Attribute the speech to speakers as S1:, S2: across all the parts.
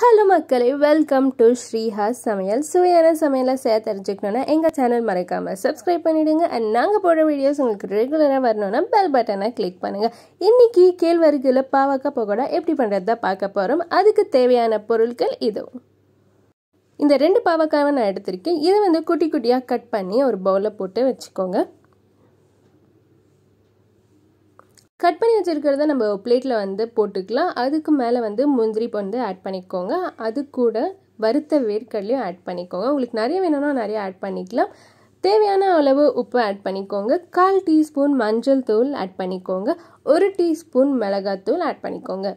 S1: hello மக்களே welcome to ஸ்ரீஹாஸ் சமையல் சுவையான சமையலை செய்ய தெரிஞ்சுக்கணுன்னா எங்கள் சேனல் மறக்காமல் சப்ஸ்கிரைப் பண்ணிவிடுங்க அண்ட் நாங்கள் போடுற வீடியோஸ் உங்களுக்கு ரெகுலராக வரணும்னா பெல் பட்டனை கிளிக் பண்ணுங்கள் இன்றைக்கி கேழ்வரகுல பாவக்காய் பகோடா எப்படி பண்ணுறது தான் பார்க்க போகிறோம் அதுக்கு தேவையான பொருட்கள் இது இந்த ரெண்டு பாவக்காவை நான் எடுத்திருக்கேன் இதை வந்து குட்டி குட்டியாக கட் பண்ணி ஒரு பவுலில் போட்டு வச்சுக்கோங்க கட் பண்ணி வச்சுருக்கிறத நம்ம பிளேட்டில் வந்து போட்டுக்கலாம் அதுக்கு மேலே வந்து முந்திரி வந்து ஆட் பண்ணிக்கோங்க அது கூட வறுத்த வேர்க்கடலையும் ஆட் பண்ணிக்கோங்க உங்களுக்கு நிறைய வேணும்னா நிறைய ஆட் பண்ணிக்கலாம் தேவையான அளவு உப்பு ஆட் பண்ணிக்கோங்க கால் டீஸ்பூன் மஞ்சள் தூள் ஆட் பண்ணிக்கோங்க ஒரு டீஸ்பூன் மிளகாத்தூள் ஆட் பண்ணிக்கோங்க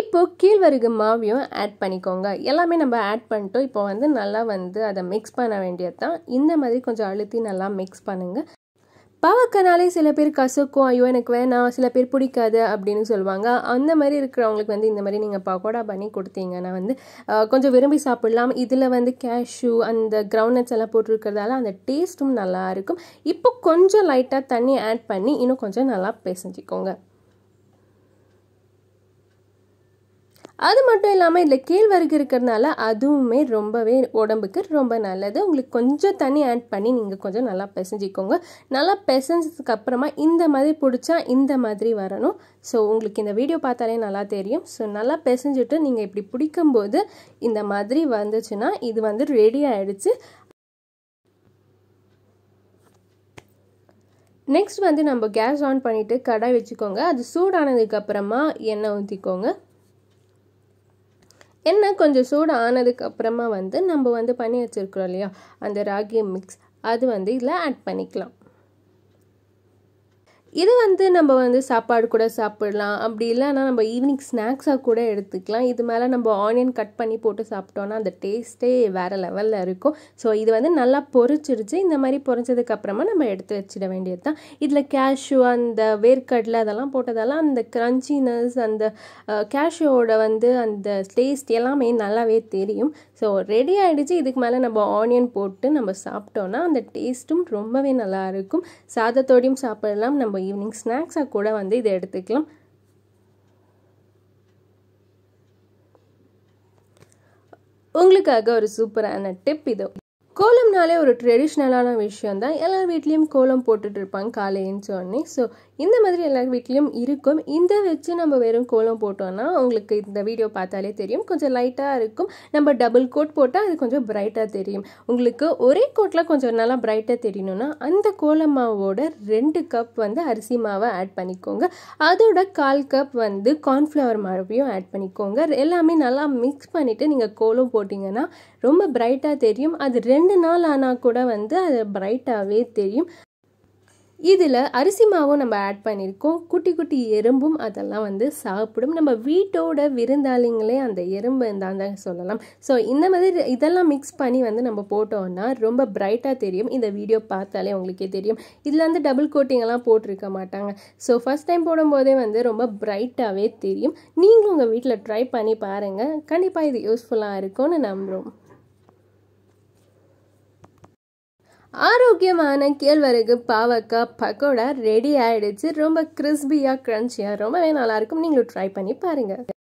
S1: இப்போ கீழ்வருகு மாவையும் ஆட் பண்ணிக்கோங்க எல்லாமே நம்ம ஆட் பண்ணிட்டோம் இப்போ வந்து நல்லா வந்து அதை மிக்ஸ் பண்ண வேண்டியது தான் இந்த மாதிரி கொஞ்சம் அழுத்தி நல்லா மிக்ஸ் பண்ணுங்கள் பாவக்கனாலே சில பேர் கசக்கும் ஐயோ எனக்கு வேணாம் சில பேர் பிடிக்காது அப்படின்னு சொல்லுவாங்க அந்த மாதிரி இருக்கிறவங்களுக்கு வந்து இந்த மாதிரி நீங்கள் பக்கோடா பண்ணி கொடுத்தீங்கன்னா வந்து கொஞ்சம் விரும்பி சாப்பிடலாம் இதில் வந்து கேஷ்யூ அந்த கிரவுண்ட்நட்ஸ் எல்லாம் போட்டிருக்கிறதால அந்த டேஸ்ட்டும் நல்லாயிருக்கும் இப்போ கொஞ்சம் லைட்டாக தண்ணி ஆட் பண்ணி இன்னும் கொஞ்சம் நல்லா பேசிக்கோங்க அது மட்டும் இல்லாமல் இதில் கேழ்வரகு இருக்கிறதுனால அதுவுமே ரொம்பவே உடம்புக்கு ரொம்ப நல்லது உங்களுக்கு கொஞ்சம் தண்ணி ஆட் பண்ணி நீங்கள் கொஞ்சம் நல்லா பிசைஞ்சிக்கோங்க நல்லா பிசைஞ்சதுக்கு அப்புறமா இந்த மாதிரி பிடிச்சா இந்த மாதிரி வரணும் ஸோ உங்களுக்கு இந்த வீடியோ பார்த்தாலே நல்லா தெரியும் ஸோ நல்லா பிசைஞ்சிட்டு நீங்கள் இப்படி பிடிக்கும்போது இந்த மாதிரி வந்துச்சுன்னா இது வந்து ரெடி ஆகிடுச்சு நெக்ஸ்ட் வந்து நம்ம கேஸ் ஆன் பண்ணிவிட்டு கடாய் வச்சுக்கோங்க அது சூடானதுக்கப்புறமா எண்ணெய் ஊற்றிக்கோங்க எண்ணெய் கொஞ்சம் சூடு ஆனதுக்கு அப்புறமா வந்து நம்ம வந்து பண்ணி வச்சுருக்குறோம் இல்லையா அந்த ராகி மிக்ஸ் அது வந்து இதில் ஆட் பண்ணிக்கலாம் இது வந்து நம்ம வந்து சாப்பாடு கூட சாப்பிடலாம் அப்படி இல்லைன்னா நம்ம ஈவினிங் ஸ்நாக்ஸாக கூட எடுத்துக்கலாம் இது மேலே நம்ம ஆனியன் கட் பண்ணி போட்டு சாப்பிட்டோன்னா அந்த டேஸ்ட்டே வேறு லெவலில் இருக்கும் ஸோ இது வந்து நல்லா பொறிச்சிருச்சு இந்த மாதிரி பொறிச்சதுக்கப்புறமா நம்ம எடுத்து வச்சிட வேண்டியது தான் இதில் கேஷ்யூ அந்த வேர்க்கடலை அதெல்லாம் போட்டதெல்லாம் அந்த க்ரன்ச்சினஸ் அந்த கேஷ்யூவோட வந்து அந்த டேஸ்ட் எல்லாமே நல்லாவே தெரியும் ஸோ ரெடி ஆகிடுச்சு இதுக்கு மேலே நம்ம ஆனியன் போட்டு நம்ம சாப்பிட்டோன்னா அந்த டேஸ்ட்டும் ரொம்பவே நல்லா இருக்கும் சாதத்தோடையும் சாப்பிடலாம் நம்ம ஈவினிங் ஸ்நாக்ஸாக கூட வந்து இதை எடுத்துக்கலாம் உங்களுக்காக ஒரு சூப்பரான டிப் இது கோலம்னாலே ஒரு ட்ரெடிஷ்னலான விஷயம் தான் எல்லார் வீட்லேயும் கோலம் போட்டுட்டு இருப்பாங்க காலையின்னு சொன்னேன் ஸோ இந்த மாதிரி எல்லார் வீட்லேயும் இருக்கும் இந்த வச்சு நம்ம வெறும் கோலம் போட்டோம்னா உங்களுக்கு இந்த வீடியோ பார்த்தாலே தெரியும் கொஞ்சம் லைட்டாக இருக்கும் நம்ம டபுள் கோட் போட்டால் அது கொஞ்சம் பிரைட்டாக தெரியும் உங்களுக்கு ஒரே கோட்டில் கொஞ்சம் நல்லா பிரைட்டாக தெரியணும்னா அந்த கோல மாவோட ரெண்டு கப் வந்து அரிசி மாவை ஆட் பண்ணிக்கோங்க அதோட கால் கப் வந்து கார்ன்ஃப்ளவர் மாவையும் ஆட் பண்ணிக்கோங்க எல்லாமே நல்லா மிக்ஸ் பண்ணிவிட்டு நீங்கள் கோலம் போட்டிங்கன்னா ரொம்ப பிரைட்டாக தெரியும் அது ரெண்டு நாள் ஆனால் கூட வந்து அது பிரைட்டாகவே தெரியும் இதில் அரிசி மாவும் நம்ம ஆட் பண்ணியிருக்கோம் குட்டி குட்டி எறும்பும் அதெல்லாம் வந்து சாப்பிடும் நம்ம வீட்டோட விருந்தாளிங்களே அந்த எறும்பு இருந்தால் தான் சொல்லலாம் ஸோ இந்த மாதிரி இதெல்லாம் மிக்ஸ் பண்ணி வந்து நம்ம போட்டோம்னா ரொம்ப பிரைட்டாக தெரியும் இந்த வீடியோ பார்த்தாலே உங்களுக்கே தெரியும் இதில் வந்து டபுள் கோட்டிங்கெல்லாம் போட்டிருக்க மாட்டாங்க ஸோ ஃபஸ்ட் டைம் போடும்போதே வந்து ரொம்ப பிரைட்டாகவே தெரியும் நீங்களும் உங்கள் வீட்டில் ட்ரை பண்ணி பாருங்கள் கண்டிப்பாக இது யூஸ்ஃபுல்லாக இருக்கும்னு நம்புகிறோம் ஆரோக்கியமான கேழ்வரகு பாவக்காய் பக்கோடா ரெடி ஆகிடுச்சு ரொம்ப கிறிஸ்பியாக க்ரன்ச்சியாக ரொம்பவே நல்லாயிருக்கும் நீங்களும் ட்ரை பண்ணி பாருங்கள்